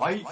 バイ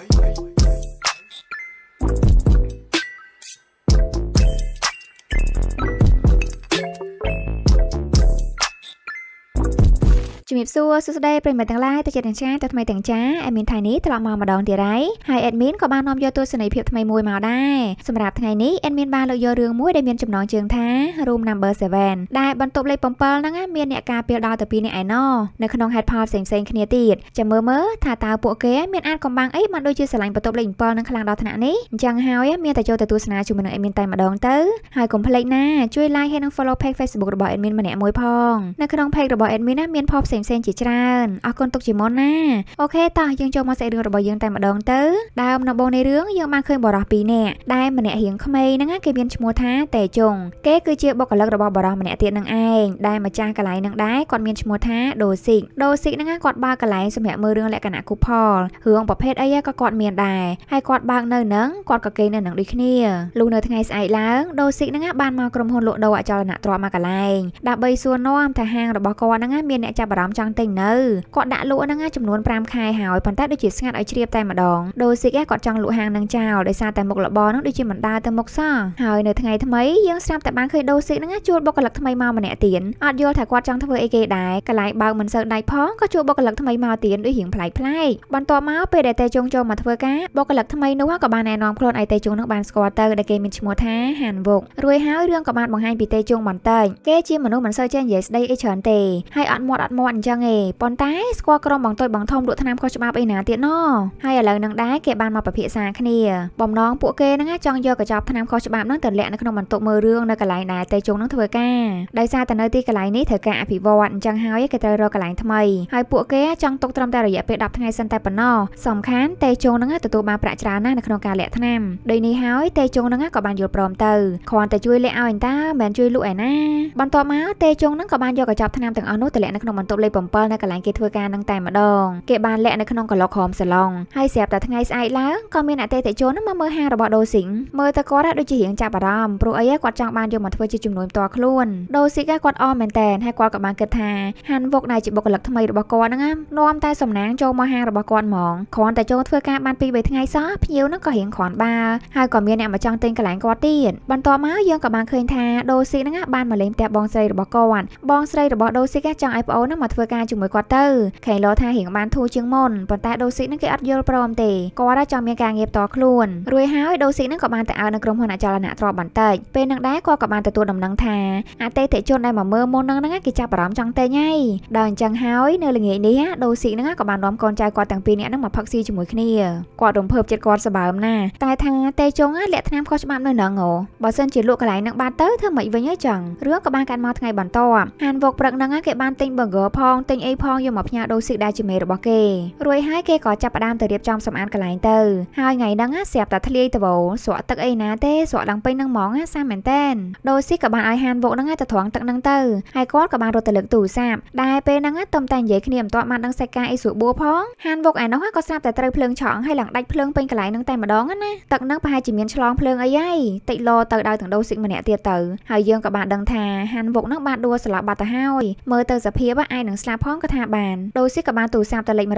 ជំរាបសួរសួស្តីប្រិយមិត្តទាំងឡាយទៅជាទាំងចាទៅថ្មីទាំងចាអេមីនថៃនេះត្រឡប់មកម្ដងទៀតហើយហើយអេដមីនក៏បាននាំយកទស្សនីយភាពថ្មីមួយមកដែរសម្រាប់ថ្ងៃនេះអេដមីនបានលើកយករឿងមួយដែលមានចំណងជើងថា Room Number 7ដែលបន្ទប់លេខ7ហ្នឹងមានអ្នកការពារដល់ទៅ2នាក់ឯណោះនៅក្នុងហេតុផលផ្សេងផ្សេងគ្នាទៀតចាំមើលមើលថាតើពួកគេមានអាចកំបាំងអីបានដូចជាស្រឡាញ់បន្ទប់លេខ7ហ្នឹងខ្លាំងដល់ថ្នាក់នេះអញ្ចឹងហើយ មានតែចូលទៅទស្សនាជាមួយនឹងអេដមីនតែម្ដងទៅហើយកុំភ្លេចណាជួយ like ហើយនិង follow page Facebook របស់អេដមីនម្នាក់មួយផងនៅក្នុង page របស់អេដមីនណាមានផុសផ្សេងផ្សេងៗជាច្រើនអរគុណទុកជាមុនណាអូខេតោះយើងចូលមកសាច់រឿងរបស់យើងតែម្ដងទៅដើមដំបូងនៃរឿងយើងបានឃើញបរិះ2នាក់ដែលម្នាក់រៀងក្មេងហ្នឹងគេមានឈ្មោះថាតេជុងគេគឺជាបុគ្គលិករបស់បរិះម្នាក់ទៀតនឹងឯងដែលម្ចាស់កន្លែងនឹងដែរគាត់មានឈ្មោះថាដូស៊ីកដូស៊ីកហ្នឹងគាត់បើកន្លែងសម្រាប់មើលរឿងលក្ខណៈគូផលរឿងប្រភេទអីក៏គាត់មានដែរហើយគាត់បើកនៅហ្នឹងគាត់ក៏គេងនៅនឹងដូចគ្នាលុះនៅថ្ងៃស្អែកឡើងដូស៊ីកហ្នឹងបានមកក្រុមហ៊ុនលក់ដូរអចលនទ្រព្យមកកន្លែងដើម្បីសួរនាំថាហាងរបស់គាត់ហ្នឹងមានអ្នកចាប់អារម្មណ៍រម្មណ៍ចង់ទិញនៅគាត់ដាក់លក់ហ្នឹងចំនួន5ខែហើយប៉ុន្តែដូចជាស្ងាត់ឲ្យជ្រាបតែម្ដងដូស៊ីកគាត់ចង់លក់ហាងនឹងចោលដោយសារតែមុខរបរហ្នឹងដូចជាមិនដើរទៅមុខសោះហើយនៅថ្ងៃថ្មីយើងស្រាប់តែបានឃើញដូស៊ីកហ្នឹងជួលបុគ្គលិកថ្មីមកម្នាក់ទៀតអត់យល់ថាគាត់ចង់ធ្វើអីគេដែរកន្លែងបើកមិនសូវដៃផងក៏ជួលបុគ្គលិកថ្មីមកទៀតដូចរៀងប្លែកប្លែកបន្ទាប់មកពេលដែលតេជុងចូលមកធ្វើការបុគ្គលិកថ្មីនោះក៏បានណែនាំខ្លួនឲ្យតេជុងនឹងបានស្គាល់ទៅដែលគេមានឈ្មោះថាហានវុករួចហើយរឿងក៏បានបង្ហាញពីតេជុងបន្តិចគេជាមនុស្សមិនសូវចេះនិយាយស្ដីអីច្រើនទេហើយអត់មាត់អត់មាត់អញ្ចឹងឯងប៉ុន្តែ ស្គាល់ក្រុមបងតូចបងធំលក់ថ្នាំខុសច្បាប់អីណាទៀតណោះហើយឥឡូវនឹងដែរគេបានមកពិភាក្សាគ្នាបំណងពួកគេហ្នឹងចង់យកកញ្ចប់ថ្នាំខុសច្បាប់ហ្នឹងទៅលាក់នៅក្នុងបន្ទប់មើលរឿងនៅកន្លែងដែលតេជុងហ្នឹងធ្វើការដោយសារតែនៅទីកន្លែងនេះត្រូវការអភិវឌ្ឍអញ្ចឹងហើយគេត្រូវរកកន្លែងថ្មីហើយពួកគេចង់ទុកត្រឹមតែរយៈពេល10ថ្ងៃសិនតែប៉ុណ្ណោះសំខាន់តេជុងហ្នឹងទទួលបានប្រាក់ច្រើនណាស់នៅក្នុងការលាក់ថ្នាំដូចនេះហើយតេជុងហ្នឹងក៏បានយល់ព្រមទៅគ្រាន់តែជួយលាក់ឲ្យអញតាមិនជួយលក់ឯណាបន្ទាប់មកតេជុងហ្នឹងក៏បានយកកញ្ចប់ថ្នាំទាំងអស់នោះទៅលាក់នៅក្នុងបន្ទប់លេលេខ7នៅកន្លែងគេធ្វើការនឹងតែម្ដងគេបានលាក់នៅក្នុងកឡុកក្រោមសាឡុងហើយស្រាប់តែថ្ងៃស្អែកឡើងក៏មានអតិថិជនមកមើលហាងរបស់ដូស៊ីងមើលទៅគាត់ដូចជារៀងចាប់អារម្មណ៍ព្រោះអីគាត់ចង់បានយកមកធ្វើជាជំនួយផ្ទាល់ខ្លួនដូស៊ីងគាត់អមមែនតែនហើយគាត់ក៏បានគិតថាហានវុកដែលជាបុគ្គលិកថ្មីរបស់គាត់ហ្នឹងនាំតែសំណាងចូលមកហាងរបស់គាត់ហ្មងគ្រាន់តែចូលធ្វើការបានពីរបីថ្ងៃសោះភ្ញៀវហ្នឹងក៏រៀងគ្រាន់បាហើយក៏មានអ្នកមកចង់ទិញកន្លែងគាត់ទៀតបន្ទាប់មកយើងក៏បានឃើញថាដូស៊ីងហ្នឹងបានមកលេងផ្ទះបងស្រីរបស់គាត់បងស្រីរបស់ដូស៊ីងចង់ឲ្យប្អូនហ្នឹងមកធ្វើការជាមួយគាត់ទៅខេឡូថារៀងបានធូរជាងមុនប៉ុន្តែដូស៊ីនឹងគេអត់យល់ព្រមទេគាត់ចង់មានការងារផ្ទាល់ខ្លួនរួចហើយដូស៊ីនឹងក៏បានទៅឲ្យនៅក្រុមហ៊ុនអចលនទ្រព្យបន្តិចពេលនឹងដែរគាត់ក៏បានទទួលដំណឹងថាអតិថិជនដែលមកមើលមុននឹងហ្នឹងគេចាប់អារម្មណ៍ចង់ទិញហើយដល់អញ្ចឹងហើយនៅល្ងាចនេះដូស៊ីនឹងក៏បាននាំកូនចៅគាត់ទាំងពីរនាក់ហ្នឹងមកផឹកស៊ីជាមួយគ្នាគាត់រំភើបចិត្តគាត់សបើមណាស់តែថាតេជុងលាក់ថ្នាំខុសច្បាប់នៅហ្នឹងអូបើសិនជាលក់កន្លែងហ្នឹងបាត់ទៅធ្វើមិនវិញហើយចឹងរឿងក៏បានកាត់មកថ្ងៃបន្ទាប់ហានវកព្រឹកហ្នឹងគេបានទិញ burger ផងផងទិញអីផងយកមកផ្ញើដូរស៊ីកដែលជាមេរបស់គេរួចហើយគេក៏ចាប់ផ្ដើមទៅរៀបចំសម្អាតកន្លែងទៅហើយថ្ងៃហ្នឹងស្រាប់តែធ្លាយត្បូងស្រក់ទឹកអីណាទេស្រក់ឡើងពេញនឹងហ្មងសាមែនតែនដូរស៊ីកក៏បានឲ្យហានវុកហ្នឹងទៅត្រង់ទឹកហ្នឹងទៅហើយគាត់ក៏បានរត់ទៅលើកទូរស័ព្ទដែលពេលហ្នឹងតំតែនិយាយគ្នាមិនទាន់បានដឹងសេចក្ដីអីស្រួលបួផងហានវុកឯនោះក៏ស្រាប់តែត្រូវភ្លើងឆក់ហើយឡើងដាច់ភ្លើងពេញកន្លែងហ្នឹងតែម្ដងណាទឹកហ្នឹងប្រហែលជាមានឆ្លងភ្លើងអីហើយតិចលោទៅដល់ទាំងដូរស៊ីកម្នាក់ទៀតទៅហើយយើងក៏បានដឹងថាហានវុកហ្នឹងបានដួលស្លាប់បាត់ទៅហើយមើលទៅសភាពឯងនឹងស្លាប់ផងក៏ថាបានដូចស៊ីក៏បានទូរស័ព្ទទៅលេខ112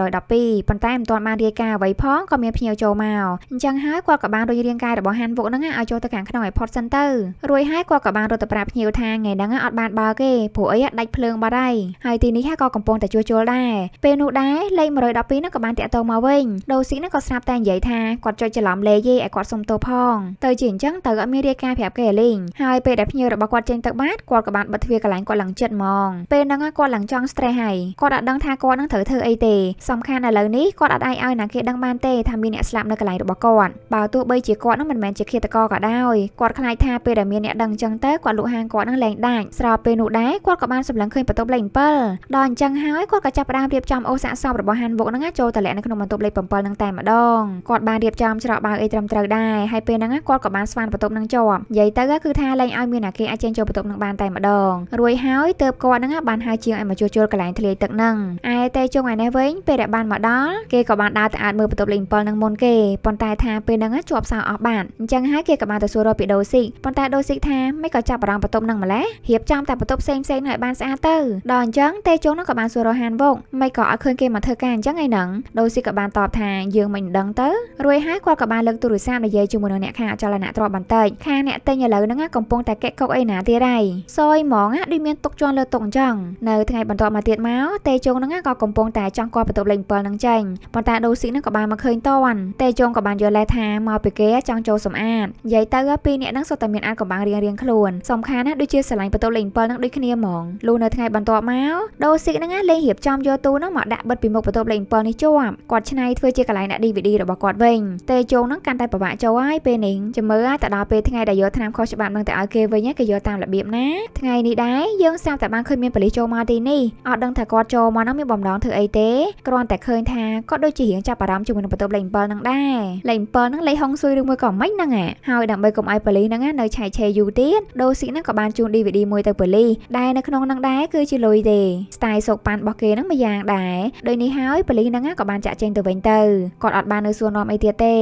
ប៉ុន្តែមិនទាន់បាន រាយការណ៍អ្វីផងក៏មានភ្ញៀវចូលមកអញ្ចឹងហើយគាត់ក៏បានរុញរាងកាយរបស់ហានវុកហ្នឹងឲ្យចូលទៅខាងក្នុងឲ្យផុតសិនទៅរួចហើយគាត់ក៏បានរត់ទៅប្រាប់ភ្ញៀវថាថ្ងៃហ្នឹងអត់បានបើគេព្រោះអីដាច់ភ្លើងបាត់ហើយហើយទីនេះក៏កំពុងតែជួសជុលដែរពេលនោះដែរលេខ112ហ្នឹងក៏បានតាក់ទងមកវិញដូស៊ីហ្នឹងក៏ស្រាប់តែនិយាយថាគាត់ចុចច្រឡំលេខយេឲ្យគាត់សុំទោសផងទៅជាអញ្ចឹងទៅអត់មានរាយការណ៍ប្រាប់គេឲ្យលេងហើយពេលដែលភ្ញៀវរបស់គាត់ចេញទៅបាតគាត់ក៏បានបិទទ្វារកន្លែងគាត់ឡើងចិត្តហ្មងពេលហ្នឹងគាត់ឡើងចង់ stress ប្រេះហើយគាត់អត់ដឹងថាគាត់នឹងត្រូវធ្វើអីទេសំខាន់ឥឡូវនេះគាត់អត់អាចឲ្យណាគេដឹងបានទេថាមានអ្នកស្លាប់នៅកន្លែងរបស់គាត់បើទោះបីជាគាត់នឹងមិនមែនជាឃាតករក៏ដោយគាត់ខ្លាចថាពេលដែលមានអ្នកដឹងអញ្ចឹងទៅគាត់លក់ហាងគាត់នឹងលែងដាច់ស្របពេលនោះដែរគាត់ក៏បានសម្លឹងឃើញបន្ទប់លេខ7ដល់អញ្ចឹងហើយគាត់ក៏ចាប់ផ្ដើមរៀបចំអូស័កសពរបស់ហានវុកហ្នឹងចូលទៅលាក់នៅក្នុងបន្ទប់លេខ7ហ្នឹងតែម្ដងគាត់បានរៀបចំច្រកបាវអីត្រឹមត្រូវដែរហើយពេលហ្នឹងគាត់ក៏បានស្វានបន្ទប់ហ្នឹងជាប់និយាយទៅគឺថាលែងឲ្យមានអ្នកគេអាចចេញចូលបន្ទប់ហ្នឹងបានតែម្ដងរួចហើយទើបគាត់ហ្នឹងបានហៅជាងឲ្យមកជួជុលកន្លែងធ្លាយទឹកហ្នឹងឯតេជុងឯនេះវិញពេលដែលបានមកដល់គេក៏បានដើរទៅអាចមើលបន្ទប់លេខ7នឹងមុនគេប៉ុន្តែថាពេលហ្នឹងជាប់សោអស់បាត់អញ្ចឹងហើយគេក៏បានទៅសួររកពីដូស៊ីកប៉ុន្តែដូស៊ីកថាមិនក៏ចាប់អារម្មណ៍បន្ទប់ហ្នឹងម្ល៉េះរៀបចំតែបន្ទប់ផ្សេងផ្សេងនោះឲ្យបានស្អាតទៅដល់អញ្ចឹងតេជុងហ្នឹងក៏បានសួររកហានវងមិនក៏អត់ឃើញគេមកធ្វើការអញ្ចឹងឯហ្នឹងដូស៊ីកក៏បានតបថាយើងមិនដឹងទៅរួចហើយគាត់ក៏បានលើកទូរស័ព្ទនិយាយជាមួយនឹងអ្នកខាងអចលនៈទ្រព្យបន្តិចខាងអ្នកទិញឥឡូវហ្នឹងកំពុងតែកេកកុកអីណាទៀតហើយសយហ្មងដូចមានទុកជន់លើទុកអញ្ចឹងនៅថ្ងៃបន្ទាប់មកមួយទៀតមកតេជុងនឹងក៏កំពុងតែចង់គាល់បន្ទប់លេខ7នឹងចេញប៉ុន្តែដូស៊ីនឹងក៏បានមកឃើញតន់តេជុងក៏បានយល់ដែរថាមកពីគេចង់ចូលសម្អាតនិយាយទៅពីរនាក់នឹងសុទ្ធតែមានអាចកំបាំងរៀងរៀងខ្លួនសំខាន់ណាស់ដូចជាស្រឡាញ់បន្ទប់លេខ7នឹងដូចគ្នាហ្មងលុះនៅថ្ងៃបន្ទាប់មកដូស៊ីនឹងលេងរៀបចំយកទូនឹងមកដាក់បិទពីមុខបន្ទប់លេខ7នេះជាប់គាត់ឆ្នៃធ្វើជាកន្លែងដាក់ DVD របស់គាត់វិញតេជុងនឹងកាន់តែពិបាកចូលហើយពេលនេះចាំមើលតែដល់ពេលថ្ងៃដែលយកឆ្នាំខុសច្បាប់នឹងទៅឲ្យគេវិញគេយកតាមរបៀបណាថ្ងៃនេះដែរយើងសាមតែបានឃើញមានប៉ូលីសចូលមកទីនេះអត់ដឹងថាគាត់ចូលមកហ្នឹងមានបំណងធ្វើអីទេគ្រាន់តែឃើញថាគាត់ដូចជារៀងចាប់អារម្មណ៍ជាមួយនឹងបន្ទប់លេខ7ហ្នឹងដែរលេខ7ហ្នឹងលេខហុងស៊ុយឬមួយក៏មិនហ្នឹងហ่ะហើយដើម្បីកុំឲ្យប៉ូលីសហ្នឹងនៅឆែកឆេរយូរទៀតដូស៊ីហ្នឹងក៏បានជូន DVD មួយទៅប៉ូលីសដែលនៅក្នុងហ្នឹងដែរគឺជាលុយទេ style សោកប៉ានរបស់គេហ្នឹងមួយយ៉ាងដែរដូចនេះហើយប៉ូលីសហ្នឹងក៏បានចាក់ចេញទៅវិញទៅគាត់អត់បាននៅសួរនាំអីទៀតទេ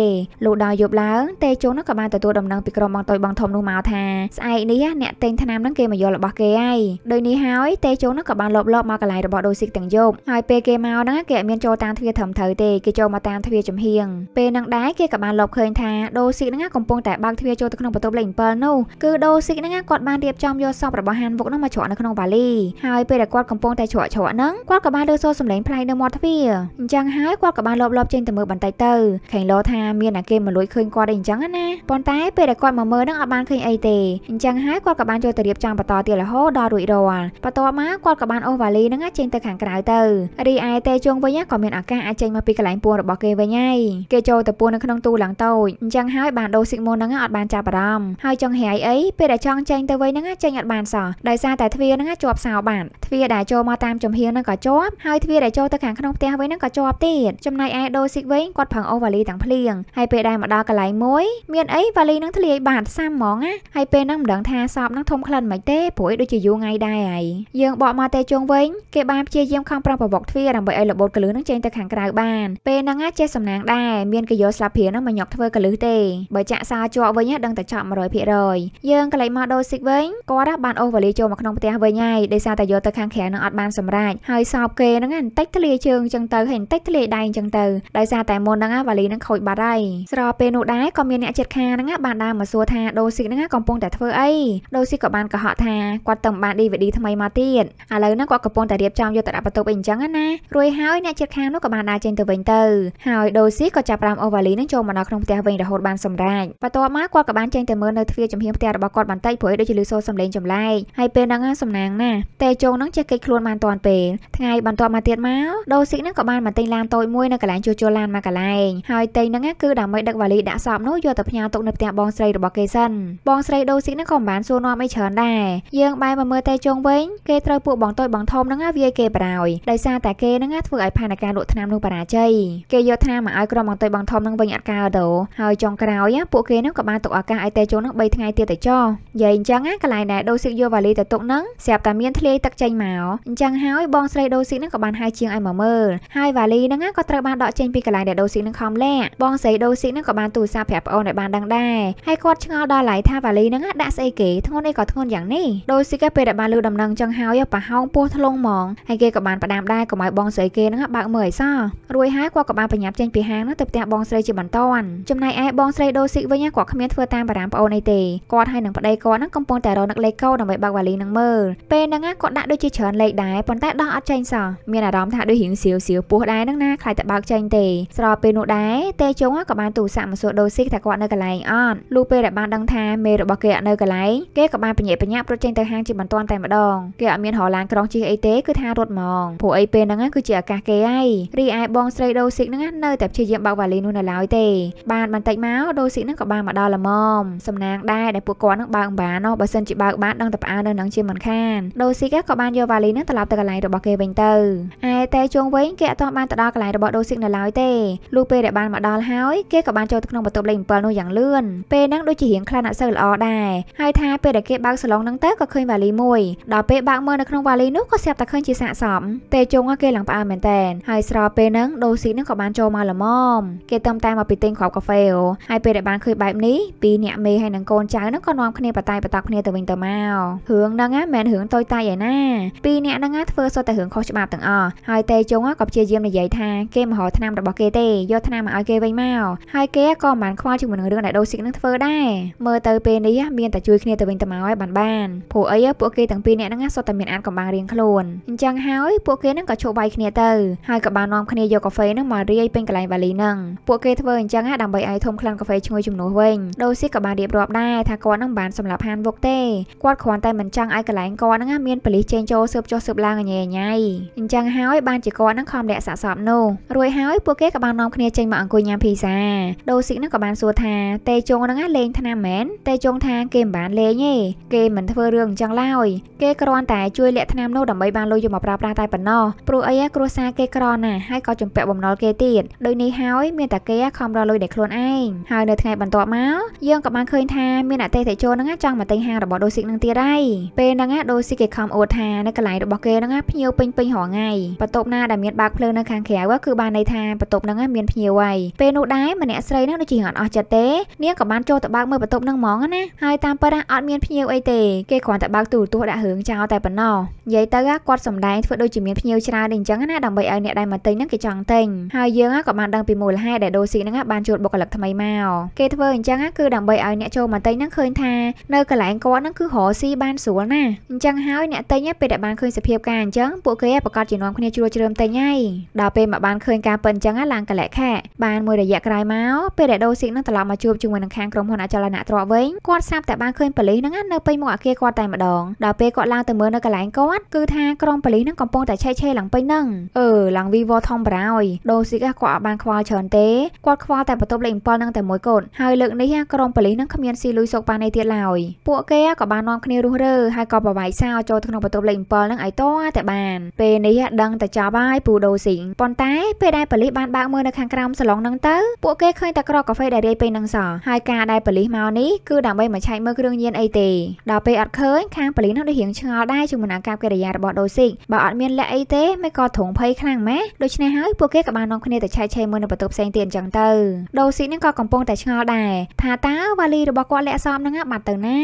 លុះដល់យប់ឡើងតេជុនក៏បានទទួលដំណឹងពីក្រុមបងតុយបងធំនោះមកថាស្អែកនេះអ្នកទិញថ្នាំហ្នឹងគេមកយករបស់គេហើយដូចនេះហើយតេជុនក៏បានលបលបមកដល់កន្លែងរបស់ដូស៊ីកទាំងយប់ហើយពេលគេមកហ្នឹងគេអត់មានចូលតាមទ្វារត្រឹមត្រូវទេគេចូលមកតាមទ្វារចំហៀងពេលហ្នឹងដែរគេក៏បានលបឃើញថាដូស៊ីកហ្នឹងកំពុងតែបើកទ្វារចូលទៅក្នុងបន្ទប់លេខ7នោះគឺដូស៊ីកហ្នឹងគាត់បានរៀបចំយកសពរបស់ហានវុកហ្នឹងមកច្រកនៅក្នុងវ៉ាលីហើយពេលដែលគាត់កំពុងតែច្រកច្រកហ្នឹងគាត់ក៏បានលើសូរសំឡេងផ្លែនៅមាត់ទ្វារអញ្ចឹងហើយគាត់ក៏បានលបលបចេញទៅមើលបន្តិចទៅខេងលោថាមានតែគេមកលួចឃើញគាត់អីអញ្ចឹងណាប៉ុន្តែពេលដែលគាត់មកមើលហ្នឹងអត់បានឃើញអីទេអញ្ចឹងហើយគាត់ក៏បានចូលទៅរៀបចំបន្តទៀតរហូតដល់រួចរាល់បន្ទាប់មកគាត់ក៏បានអូសវ៉ាលីហ្នឹងចេញទៅខាងក្រៅទៅរីឯតេជុងវិញក៏មានឱកាសអាចចេញមកពីកន្លែងពួនរបស់គេវិញហើយគេចូលទៅពួននៅក្នុងទូឡើងតូចអញ្ចឹងហើយបានដូស៊ីកមុនហ្នឹងអត់បានចាប់អារម្មណ៍ហើយចង់ហែអីពេលដែលចង់ចេញទៅវិញហ្នឹងចេញអត់បានសោះដោយសារតែទ្វារហ្នឹងជាប់សោបាត់ទ្វារដែលចូលមកតាមចំហៀងហ្នឹងក៏ជាប់ហើយទ្វារដែលចូលទៅខាងក្នុងផ្ទះវិញហ្នឹងក៏ជាប់ទៀតចំណែកឯដូស៊ីកវិញគាត់ផឹងអូវ៉ាលីទាំងភ្លៀងហើយពេលដែលមកដល់កន្លែងមួយ មានអីវ៉ាលីហ្នឹងធ្លាយបាត់សាមហ្មងណាហើយពេលហ្នឹងមិនដឹងថាសពហ្នឹងធំក្លិនមិនទេព្រោះដូចជាយូរថ្ងៃដែរហើយយើងបកមកតេជុងវិញគេបានព្យាយាមខំប្រឹងប្រវកទ្វារដើម្បីឲ្យលបូតកលឹះនឹងចេញទៅខាងក្រៅបានពេលហ្នឹងចេះសំណាងដែរមានគេយកស្លាបព្រាហ្នឹងមកញាប់ធ្វើកលឹះទេបើចាក់សារជាប់វិញដឹងតែចប់100%យើងកលែងមកដូរស៊ីកវិញគាត់បានអូសវ៉ាលីចូលមកក្នុងផ្ទះវិញហើយដោយសារតែយកទៅខាងក្រៅនឹងអត់បានសម្រេចហើយសອບគេហ្នឹងបន្តិចធ្លាយជើងចឹងទៅហើយបន្តិចធ្លាយដៃចឹងទៅដោយសារតែមុនហ្នឹងវ៉ាលីហ្នឹងខូចបាត់ហើយស្របពេលនោះដែរក៏មានអ្នកជិតខាងហ្នឹងបានដើរមកសួរថាដូរស៊ីកហ្នឹងកំពុងតែធ្វើអីដូរស៊ីកក៏បានកុហកថាគាត់ទៅបាន DVD ថ្មីមកទៀតឥឡូវហ្នឹងគាត់កំពុងតែរៀបចំយកទៅដាក់បន្ទប់អីអញ្ចឹងណារួចហើយអ្នកជិតខាងនោះក៏បានដើរចេញទៅវិញទៅហើយដូស៊ីក៏ចាប់ប្រាំអូវ៉ាលីនឹងចូលមកដល់ក្នុងផ្ទះវិញរហូតបានសម្រេចបន្ទាប់មកគាត់ក៏បានចេញទៅមើលនៅទ្វារចំហៀងផ្ទះរបស់គាត់បន្តិចព្រោះដូចជាលឺសូរសំឡេងចម្លែកហើយពេលហ្នឹងសំណាងណាតែជងនឹងចេះគេចខ្លួនបានតាន់ពេលថ្ងៃបន្ទាប់មកទៀតមកដូស៊ីនឹងក៏បានមកទិញឡានតូចមួយនៅកន្លែងជួសជុលឡានមួយកន្លែងហើយទិញហ្នឹងគឺដើម្បីដឹកវ៉ាលីដាក់សពនោះយកទៅផ្ញើទុកនៅផ្ទះបងស្រីរបស់គេសិនបងស្រីដូស៊ីនឹងក៏មិនបានសួរនាំអីច្រើនដែរយើងបែរមកមើលតែជងវិញគេត្រូវពួកបងតូចបងធំនឹងហ្នឹងវាគេបរាយដោយសារតែគេហ្នឹងធ្វើឲ្យផែនការលក់ថ្នាំនោះបរាជ័យគេយកថ្នាំមកឲ្យក្រុមអង្គតុយបងធំហ្នឹងវិញអត់កើតដូហើយចុងក្រោយពួកគេហ្នឹងក៏បានទុកឱកាសឲ្យតេជោហ្នឹង3ថ្ងៃទៀតទៅចោះនិយាយអញ្ចឹងកន្លែងដែលដូស៊ីកយកវ៉ាលីទៅទុកហ្នឹងស្រាប់តែមានធ្លាយទឹកចេញមកអញ្ចឹងហើយបងស្រីដូស៊ីកហ្នឹងក៏បានហៅជាងឲ្យមកមើលហើយវ៉ាលីហ្នឹងក៏ត្រូវបានដកចេញពីកន្លែងដែលដូស៊ីកហ្នឹងខំលាក់បងស្រីដូស៊ីកហ្នឹងក៏បានទូរស័ព្ទប្រាប់ប្អូនឲ្យបានដឹងដែរហើយគាត់ឆ្ងល់ដល់ឡៃថាវ៉ាលីហ្នឹងដាក់ស្អីគេធ្ងន់អីក៏ធ្ងន់យ៉ាងនេះដូស៊ីកពេលដែលបានលើដំណឹងអញ្ចឹងហើយប្រហោងពោះធ្លុងហ្មងហើយគេក៏បានផ្ដាមដែរកុំឲ្យបងស្រីគេហ្នឹងបើកមើលឲ្យសោះរួចហើយគាត់ក៏បានបញ្ញាប់ចេញពីហាងនោះទៅផ្ទះបងស្រីជាបន្តចំណែកឯបងស្រីដូស៊ីកវិញគាត់គ្មានធ្វើតាមបារាមប្អូនអីទេគាត់ហើយនឹងប្តីគាត់ហ្នឹងកំពុងតែរកនឹកលេខកូដដើម្បីបើកវ៉ាលីនឹងមើលពេលហ្នឹងគាត់ដាក់ដូចជាច្រើនលេខដែរប៉ុន្តែដោះអត់ចេញសោះមានអារម្មណ៍ថាដូចរៀងសៀវសៀវពោះដែរហ្នឹងណាខ្លាចតែបើកចេញទេស្របពេលនោះដែរតេជុងក៏បានទូរស័ព្ទមកសួរដូស៊ីកថាគាត់នៅកន្លែងអត់លុះពេលដែលបានដឹងថាមេរបស់គេអត់នៅកន្លែងគេក៏បានបញ្ញាក់បញ្ញាក់រត់ចេញទៅហាងជាបន្ទាន់តែម្ដងគេអត់មានរឡានក្រុងជិះអីទេទេគឺថារត់ហ្មងព្រោះអីពេលហ្នឹងគឺជាឱកាសគេហើយរីឯបងស្រីដូស៊ីកហ្នឹងនៅតែព្យាយាមបើកវ៉ាលីនោះនៅឡើយទេ បានបន្តិចមកដូស៊ីកហ្នឹងក៏បានមកដល់ល្មមសំណាងដែរដែលពួកគាត់ហ្នឹងបើកបាននោះបើសិនជាបើកបានដឹងតែផ្អើលនៅនឹងជាមិនខានដូស៊ីកក៏បានយកវ៉ាលីហ្នឹងត្រឡប់ទៅកន្លែងរបស់គេវិញទៅឯតែជុងវិញគេអត់ទាន់បានទៅដល់កន្លែងរបស់ដូស៊ីកនៅឡើយទេលុះពេលដែលបានមកដល់ហើយគេក៏បានចូលទៅក្នុងបន្ទប់លេខ7នោះយ៉ាងលឿនពេលហ្នឹងដូចជារៀងខ្លាំងអត់សូវល្អដែរហើយថាពេលដែលគេបើកសាឡុងហ្នឹងទៅក៏ឃើញវ៉ាលីមួយដល់ពេលបើកមើលនៅក្នុងវ៉ាលីនោះក៏ស្រាប់តែឃើញជាសាកសពទេជុងគេឡើងផ្អើលមែនតែនហើយស្របពេលហ្នឹងដូស៊ីនឹងក៏បានចូលមកល្មមគេតាមតែមកពីទិញគ្រាប់កាហ្វេអូហើយពេលដែលបានឃើញបែបនេះពីរអ្នកមេហើយនឹងកូនចៅហ្នឹងក៏នាំគ្នាបតាយបតោគ្នាទៅវិញទៅមករឿងហ្នឹងហ្នឹងមិនរឿងតូចតាចឯណា ពីរអ្នកហ្នឹងធ្វើសុទ្ធតែរឿងខុសច្បាប់ទាំងអស់ហើយតេជុងក៏ព្យាយាមនិយាយថាគេមហោឆ្នាំរបស់គេទេយកឆ្នាំមកឲ្យគេវិញមកហើយគេក៏មិនខ្វល់ជាមួយនឹងរឿងដែលដូស៊ីនឹងធ្វើដែរមើលទៅពេលនេះមានតែជួយគ្នាទៅវិញទៅមកឲ្យបានបានព្រោះអីពួកគេទាំងពីរអ្នកហ្នឹងសុទ្ធតែមានអានកំបាំងរៀងខ្លួនអញ្ចឹងហើយពួកគេនឹងក៏ឈប់បាយគ្នាទៅហើយក៏បាននាំគ្នាយកកាហ្វេនឹងមករាយពេញកន្លែងវ៉ាលីនឹងពួកគេធ្វើអញ្ចឹងដើម្បីឲ្យធំក្លិនកាហ្វេឈ្ងុយជំនួសវិញដូស៊ីក៏បានរៀបរាប់ដែរថាគាត់នឹងបានសម្លាប់ហានវុកទេគាត់គ្រាន់តែមិនចង់ឲ្យកន្លែងគាត់នឹងមានប៉ូលីសចេញចូលស៊ើបចុះស៊ើបឡើងញ៉ែញ៉ៃអញ្ចឹងហើយ បានជាគាត់នឹងខំលាក់សាកសពនោះរួចហើយពួកគេក៏បាននាំគ្នាចេញមកអង្គុយញ៉ាំភីសាដូស៊ីនឹងក៏បានសួរថាតេជងនឹងលេងថ្នាំមែនតេជងថាគេមិនបានលេងទេគេមិនធ្វើរឿងអញ្ចឹងឡើយគេគ្រាន់តែជួយលាក់ថ្នាំនោះដើម្បីបានលុយយកមកប្រើប្រាស់តែប៉ុណ្ណោះព្រោះអីគ្រួសារគេក្រណាស់ហើយក៏ជំពាក់បំណុលគេទៀតដូចនេះហើយមានតែគេខំរកលុយដែលខ្លួនឯងហើយនៅថ្ងៃបន្ទាប់មកយើងក៏បានឃើញថាមានអតិថិជនហ្នឹងចង់មកទិញហាងរបស់ដូស៊ីកនឹងទៀតហើយពេលហ្នឹងដូស៊ីកគេខំអួតថានៅកន្លែងរបស់គេហ្នឹងភ្ញៀវពេញពេញរងថ្ងៃបន្ទប់ណាដែលមានបើកភ្លើងនៅខាងក្រៅគឺបានន័យថាបន្ទប់ហ្នឹងមានភ្ញៀវហើយពេលនោះដែរម្នាក់ស្រីហ្នឹងដូចជាអត់អស់ចិត្តទេនាងក៏បានចូលទៅបើកមើលបន្ទប់ហ្នឹងហ្មងណាហើយតាមពិតអត់មានភ្ញៀវអីទេគេគ្រាន់តែបើកទូរទស្សន៍ដាក់រឿងចោលតែប៉ុណ្ណោះនិយាយទៅគាត់សម្ដែងធ្វើដូចជាមានភ្ញៀវច្រើនអីចឹងណាដើម្បីឲ្យអ្នកដែលមកទិញហ្នឹងគេចង់ទិញហើយយើងក៏បានដឹងពីមូលហេតុដែលដូស៊ីហ្នឹងបានជួលបុគ្គលិកថ្មីមកគេធ្វើអញ្ចឹងគឺដើម្បីឲ្យអ្នកចូលមកទិញហ្នឹងឃើញថានៅកន្លែងគាត់ហ្នឹងគឺរកស៊ីបានស្រួលណាស់អញ្ចឹងហើយអ្នកទិញពេលដែលបានឃើញសភាពការអញ្ចឹងពួកគេប្រកាសជានាំគ្នាជ្រួលជ្រើមទិញហើយដល់ពេលមកបានឃើញការពិតអញ្ចឹងឡើងកលៈខៈបានមួយរយៈក្រោយមកពេលដែលដូស៊ីនឹងត្រឡប់មកជួបជាមួយនឹងខាងក្រុមហ៊ុនអចលនៈទ្រព្យវិញគាត់ស្រាប់តែបានឃើញប៉ូលីសហ្នឹងនៅពេញមុខអគារគាត់តែម្ដងដល់ពេលគាត់ឡើងទៅមើលនៅកន្លែងគាត់គឺថាក្រុងប៉ូលីសនឹងកំពុងតែឆេះឆេះឡើងពេញហ្នឹងអឺឡើងវីវធំបារោយដូស៊ីកាគាត់អាចបានខ្វល់ច្រើនទេគាត់ខ្វល់តែបន្ទប់លេខ7នឹងតែមួយគត់ហើយលើកនេះក្រុងប៉ូលីសនឹងគ្មានស៊ីលុយសោកប៉ានេះទៀតឡើយពួកគេក៏បាននាំគ្នារុះរើហើយក៏ប្រវាយសាវចូលក្នុងបន្ទប់លេខ7នឹងឲ្យតតែបានពេលនេះដឹងតែចាប់ហើយពូដូស៊ីងប៉ុន្តែពេលដែលប៉ូលីសបានបើកមើលនៅខាងក្រោមសាឡុងនឹងទៅពួកគេឃើញតែក្រកកាហ្វេដែលរាយពេញនឹងសោះហើយការដែលប៉ូលីសមកនេះគឺដើម្បីមកឆែកមើលគ្រឿងញៀនអីទេដល់ពេលអត់ឃើញខាងប៉ូលីសនឹងដូចរៀងឆ្ងល់ដែរជាមួយនឹងអាកប្បកិរិយារបស់ដូស៊ីកបើអត់មានលក្ខអីទេមិនក៏ទ្រង់ភ័យខ្លាំងម៉េះដូច្នេះហើយពួកគេក៏បាននាំគ្នាទៅឆែកឆេរមើលនៅបន្ទប់ផ្សេងទៀតអញ្ចឹងទៅដូស៊ីកនឹងក៏កំពុងតែឆ្ងល់ដែរថាតើវ៉ាលីរបស់គាត់លាក់សមនឹងបាត់ទៅណា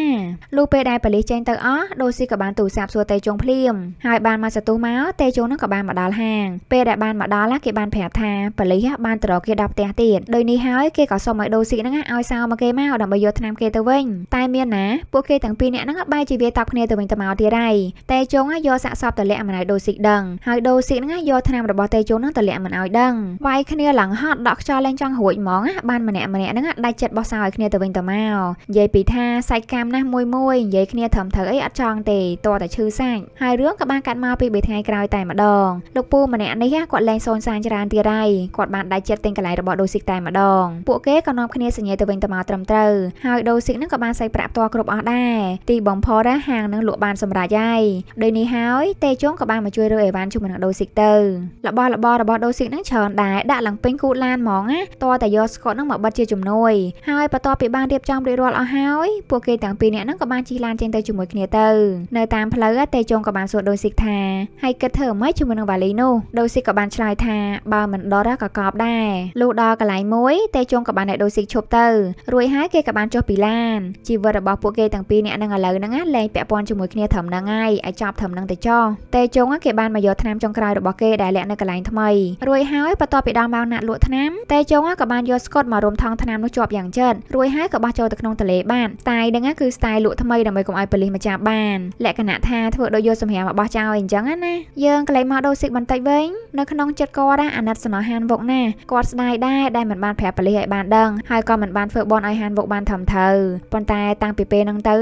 លុះពេលដែលប៉ូលីសចេញទៅអស់ដូស៊ីកក៏បានទូរស័ព្ទសួរតេជុងភ្លាមហើយបានមកសតុះមកតេជុងនឹងក៏បានមកដល់ហាងពេលដែលបានមកដល់គេបានប្រាប់ថាប៉ូលីសបានត្រគេដល់ផ្ទះទៀតដោយនេះហើយគេក៏សុំឲ្យដូស៊ីកនឹងឲ្យសារមកគេមកដើម្បីយកឆ្នាំគេទៅវិញតែមានណាពួកគេទាំងពីរនាក់ហ្នឹងបែរជាវាតបគ្នាទៅវិញទៅមកទៀតហើយតេជុងយកសាកសសពតលាក់មិនឲ្យដូស៊ីកដឹងហើយដូស៊ីកហ្នឹង យកឆ្នាំរបស់តេជោហ្នឹងតលាក់មិនឲ្យដឹងវាយគ្នាឡើងហត់ដកខ្យល់លែងចង់រួចហ្មង បានម្នាក់ម្នាក់ហ្នឹងដាច់ចិត្តបោះសោឲ្យគ្នាទៅវិញទៅមកនិយាយពីថាសាច់កាមណាស់មួយមួយនិយាយគ្នាត្រឹមត្រូវអីអត់ចង់ទេតតែឈឺសាច់ហើយរឿងក៏បានកាត់មកពីបីថ្ងៃក្រោយតែម្ដងលោកពូម្នាក់នេះគាត់លែងសូនសានច្រើនទៀតហើយគាត់បានដាច់ចិត្តទិញកន្លែងរបស់ដូស៊ីកតែម្ដងពួកគេក៏នាំគ្នាសញ្ញាទៅវិញទៅមកត្រឹមត្រូវហើយដូស៊ីកហ្នឹងក៏បានសាច់ប្រាក់ផ្ទាល់គ្រប់អស់ដែរទីបំផុតហាងនឹងលក់បានសម្រាប់ហើយដូចនេះហើយតេជុងក៏បានមកជួយរើអីវ៉ាន់ជាមួយនឹងដូស៊ីកទៅរបស់របររបស់ដូស៊ីកហ្នឹងច្រើនដែរដាក់ឡើងពេញគូតឡានហ្មងណាតតែយកស្កុតហ្នឹងមកបិទជាជំនួយហើយបន្ទាប់ពីបានរៀបចំរួចរាល់អស់ហើយពួកគេទាំងពីរនាក់ហ្នឹងក៏បានជិះឡានចេញទៅជាមួយគ្នាទៅនៅតាមផ្លូវតេជុងក៏បានសួរដូស៊ីកថាហើយគិតធ្វើម៉េចជាមួយនឹងវ៉ាលីនោះដូស៊ីកក៏បានឆ្លើយថាបើមិនដរក៏កប់ដែរលុះដល់កន្លែងមួយតេជុងក៏បានឲ្យដូស៊ីកឈប់ទៅរួចហើយគេក៏បានចុះពីឡានជីវិតរបស់ពួកគេទាំងពីរនាក់ហ្នឹងឥឡូវហ្នឹងណាលែងពាក់ព័ន្ធជាមួយគ្នាត្រឹមហ្នឹងហើយឲ្យចប់ត្រឹមហ្នឹងទៅចោលតេជុងគេបានមកយកថ្នាំចុងក្រោយរបស់គេដែលលាក់នៅកន្លែងថ្មីរួចហើយបន្ទាប់ពីដល់ម៉ោងណាត់លក់ថ្នាំតេជុងក៏បានយកស្កុតមករុំថងថ្នាំនោះជាប់យ៉ាងជិតរួចហើយក៏បោះចូលទៅក្នុងទន្លេបានស្ទាយហ្នឹងគឺស្ទាយលក់ថ្មីដើម្បីកុំឲ្យប៉ូលីសម្ចាស់បានលក្ខណៈថាធ្វើដូចយកសម្រាប់របស់ចោលអីចឹងណាយើងកន្លែងមកដូរស៊ីកបន្តិចវិញនៅក្នុងចិត្តគាត់អាណិតសំណហានវុកណាគាត់ស្ដាយដែរដែលមិនបានប្រាប់ប៉ូលីសឲ្យបានដឹងហើយក៏មិនបានធ្វើបនឲ្យហានវុកបានត្រឹមត្រូវប៉ុន្តែតាំងពីពេលហ្នឹងទៅ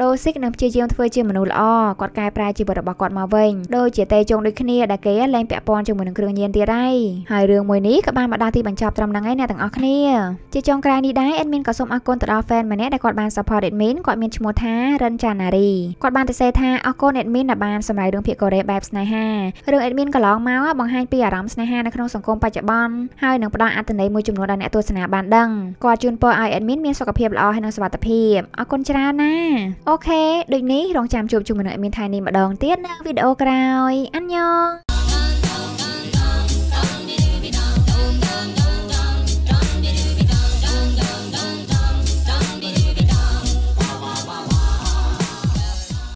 ដូស៊ីកនឹងព្យាយាមធ្វើជាមនុស្សល្អគាត់កែប្រែជីវិតរបស់គាត់មកមកវិញដូចជាតេជុងដូចគ្នាដែលគេលែងពាក់ព័ន្ធជាមួយនឹងគ្រឿងញៀនទៀតហើយហើយរឿងមួយនេះក៏បានមកដល់ទីបញ្ចប់ត្រឹមហ្នឹងហើយអ្នកទាំងអស់គ្នាជាចុងក្រោយនេះដែរ admin ក៏សូមអរគុណទៅដល់ fan ម្នាក់ដែលគាត់បាន support admin គាត់មានឈ្មោះថារិនចាណារីគាត់បានទៅសេថាអរគុណ admin ដែលបានសម្ដែងរឿងភាគកូរ៉េបែបស្នេហារឿង admin កន្លងមកបង្ហាញពីអារម្មណ៍ស្នេហានៅក្នុងសង្គមបច្ចុប្បន្នហើយនឹងផ្ដល់អត្ថន័យមួយចំនួនដល់អ្នកទស្សនាបានដឹងគាត់ជូនពរឲ្យ admin មានសុខភាពល្អហើយនិងសុខភាពអរគុណច្រើនណាអូខេដូចនេះរងចាំជួបជាមួយនឹង admin ថ្ងៃនេះម្ដងទៀតនៅវីដេអូ video ក្រោយអញ្ញង